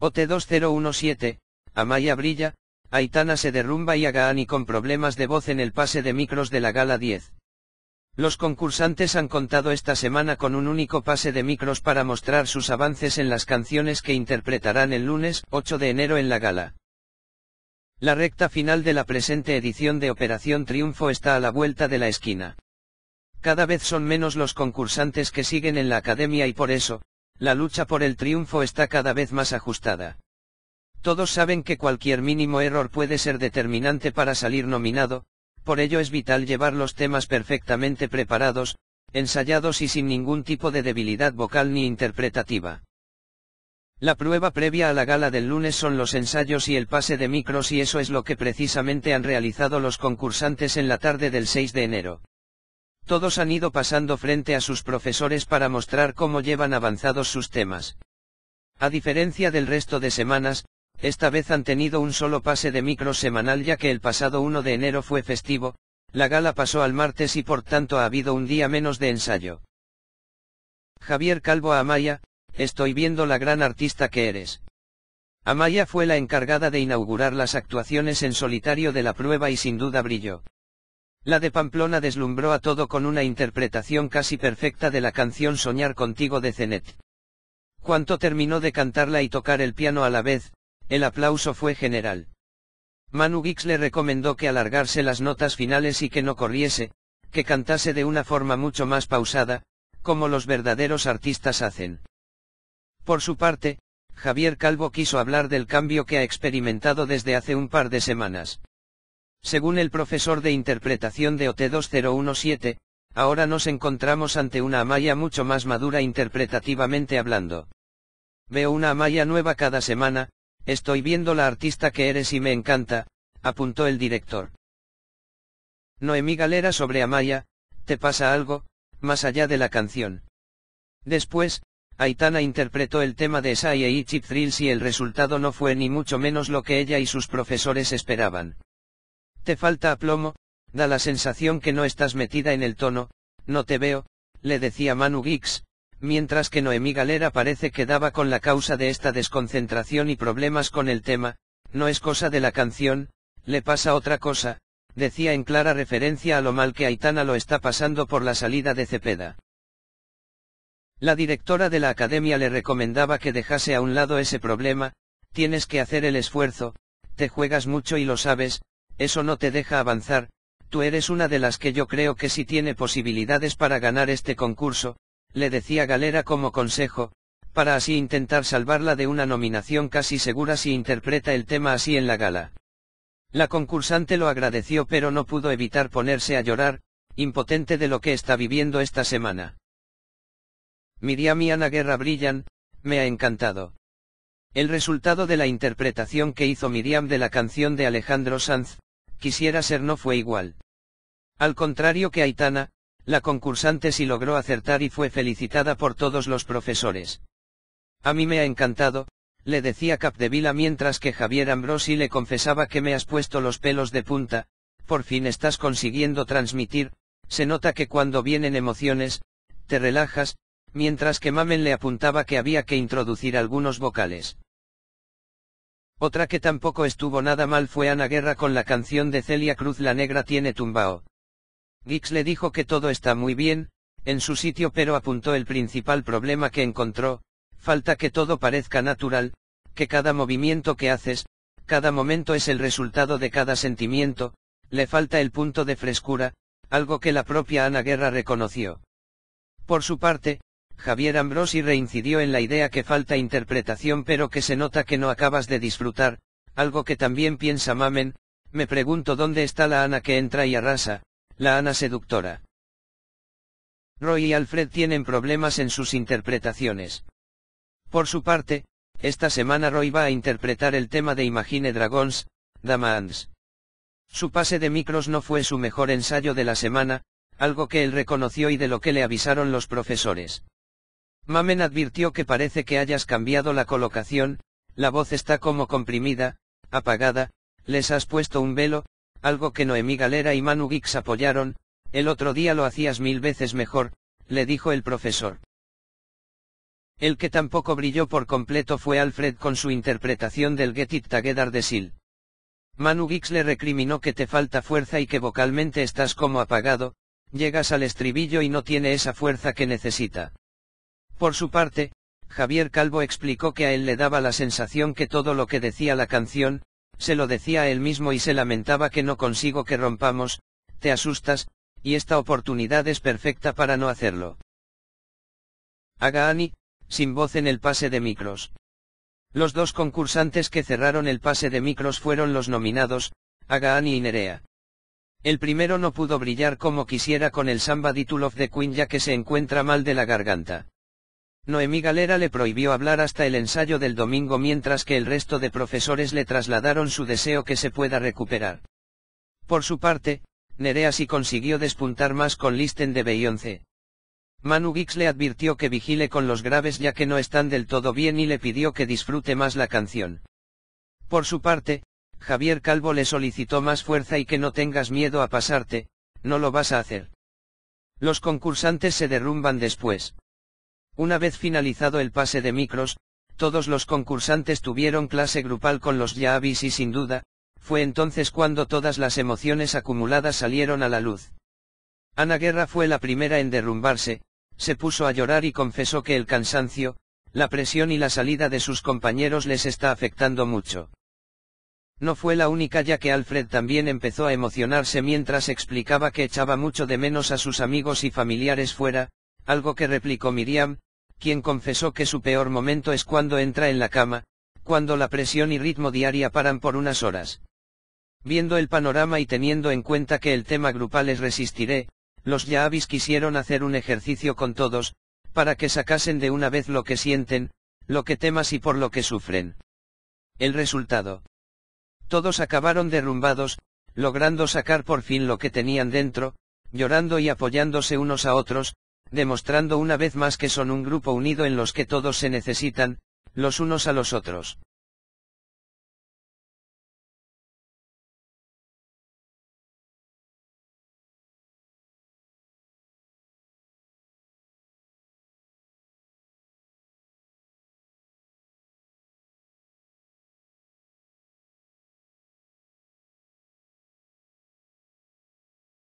OT2017, Amaya brilla, Aitana se derrumba y Agaani con problemas de voz en el pase de micros de la gala 10. Los concursantes han contado esta semana con un único pase de micros para mostrar sus avances en las canciones que interpretarán el lunes 8 de enero en la gala. La recta final de la presente edición de Operación Triunfo está a la vuelta de la esquina. Cada vez son menos los concursantes que siguen en la academia y por eso, la lucha por el triunfo está cada vez más ajustada. Todos saben que cualquier mínimo error puede ser determinante para salir nominado, por ello es vital llevar los temas perfectamente preparados, ensayados y sin ningún tipo de debilidad vocal ni interpretativa. La prueba previa a la gala del lunes son los ensayos y el pase de micros y eso es lo que precisamente han realizado los concursantes en la tarde del 6 de enero. Todos han ido pasando frente a sus profesores para mostrar cómo llevan avanzados sus temas. A diferencia del resto de semanas, esta vez han tenido un solo pase de micro semanal ya que el pasado 1 de enero fue festivo, la gala pasó al martes y por tanto ha habido un día menos de ensayo. Javier Calvo a Amaya, estoy viendo la gran artista que eres. Amaya fue la encargada de inaugurar las actuaciones en solitario de la prueba y sin duda brilló. La de Pamplona deslumbró a todo con una interpretación casi perfecta de la canción Soñar contigo de Zenet. Cuanto terminó de cantarla y tocar el piano a la vez, el aplauso fue general. Manu Gix le recomendó que alargarse las notas finales y que no corriese, que cantase de una forma mucho más pausada, como los verdaderos artistas hacen. Por su parte, Javier Calvo quiso hablar del cambio que ha experimentado desde hace un par de semanas. Según el profesor de interpretación de OT2017, ahora nos encontramos ante una Amaya mucho más madura interpretativamente hablando. Veo una Amaya nueva cada semana, estoy viendo la artista que eres y me encanta, apuntó el director. Noemí Galera sobre Amaya, te pasa algo, más allá de la canción. Después, Aitana interpretó el tema de Sai y Chip Thrills y el resultado no fue ni mucho menos lo que ella y sus profesores esperaban. Te falta aplomo, da la sensación que no estás metida en el tono, no te veo, le decía Manu Gix, mientras que Noemí Galera parece que daba con la causa de esta desconcentración y problemas con el tema, no es cosa de la canción, le pasa otra cosa, decía en clara referencia a lo mal que Aitana lo está pasando por la salida de Cepeda. La directora de la academia le recomendaba que dejase a un lado ese problema, tienes que hacer el esfuerzo, te juegas mucho y lo sabes, eso no te deja avanzar, tú eres una de las que yo creo que sí tiene posibilidades para ganar este concurso, le decía Galera como consejo, para así intentar salvarla de una nominación casi segura si interpreta el tema así en la gala. La concursante lo agradeció pero no pudo evitar ponerse a llorar, impotente de lo que está viviendo esta semana. Miriam y Ana Guerra brillan, me ha encantado. El resultado de la interpretación que hizo Miriam de la canción de Alejandro Sanz, Quisiera ser no fue igual. Al contrario que Aitana, la concursante sí logró acertar y fue felicitada por todos los profesores. A mí me ha encantado, le decía Capdevila mientras que Javier Ambrosi le confesaba que me has puesto los pelos de punta, por fin estás consiguiendo transmitir, se nota que cuando vienen emociones, te relajas, mientras que Mamen le apuntaba que había que introducir algunos vocales. Otra que tampoco estuvo nada mal fue Ana Guerra con la canción de Celia Cruz La Negra tiene tumbao. Gix le dijo que todo está muy bien, en su sitio pero apuntó el principal problema que encontró, falta que todo parezca natural, que cada movimiento que haces, cada momento es el resultado de cada sentimiento, le falta el punto de frescura, algo que la propia Ana Guerra reconoció. Por su parte, Javier Ambrosi reincidió en la idea que falta interpretación pero que se nota que no acabas de disfrutar, algo que también piensa Mamen, me pregunto dónde está la Ana que entra y arrasa, la Ana seductora. Roy y Alfred tienen problemas en sus interpretaciones. Por su parte, esta semana Roy va a interpretar el tema de Imagine Dragons, Dama Su pase de micros no fue su mejor ensayo de la semana, algo que él reconoció y de lo que le avisaron los profesores. Mamen advirtió que parece que hayas cambiado la colocación, la voz está como comprimida, apagada, les has puesto un velo, algo que Noemí Galera y Manu Gix apoyaron, el otro día lo hacías mil veces mejor, le dijo el profesor. El que tampoco brilló por completo fue Alfred con su interpretación del Get It Together de Sil. Manu Gix le recriminó que te falta fuerza y que vocalmente estás como apagado, llegas al estribillo y no tiene esa fuerza que necesita. Por su parte, Javier Calvo explicó que a él le daba la sensación que todo lo que decía la canción, se lo decía él mismo y se lamentaba que no consigo que rompamos, te asustas, y esta oportunidad es perfecta para no hacerlo. Agaani, sin voz en el pase de micros. Los dos concursantes que cerraron el pase de micros fueron los nominados, Agaani y Nerea. El primero no pudo brillar como quisiera con el samba of de Queen ya que se encuentra mal de la garganta. Noemí Galera le prohibió hablar hasta el ensayo del domingo mientras que el resto de profesores le trasladaron su deseo que se pueda recuperar. Por su parte, Nerea sí consiguió despuntar más con Listen de Beyoncé. Manu Gix le advirtió que vigile con los graves ya que no están del todo bien y le pidió que disfrute más la canción. Por su parte, Javier Calvo le solicitó más fuerza y que no tengas miedo a pasarte, no lo vas a hacer. Los concursantes se derrumban después. Una vez finalizado el pase de micros, todos los concursantes tuvieron clase grupal con los Yaabis y sin duda, fue entonces cuando todas las emociones acumuladas salieron a la luz. Ana Guerra fue la primera en derrumbarse, se puso a llorar y confesó que el cansancio, la presión y la salida de sus compañeros les está afectando mucho. No fue la única ya que Alfred también empezó a emocionarse mientras explicaba que echaba mucho de menos a sus amigos y familiares fuera, algo que replicó Miriam, quien confesó que su peor momento es cuando entra en la cama, cuando la presión y ritmo diaria paran por unas horas. Viendo el panorama y teniendo en cuenta que el tema grupal es Resistiré, los Yavis quisieron hacer un ejercicio con todos, para que sacasen de una vez lo que sienten, lo que temas y por lo que sufren. El resultado. Todos acabaron derrumbados, logrando sacar por fin lo que tenían dentro, llorando y apoyándose unos a otros, demostrando una vez más que son un grupo unido en los que todos se necesitan, los unos a los otros.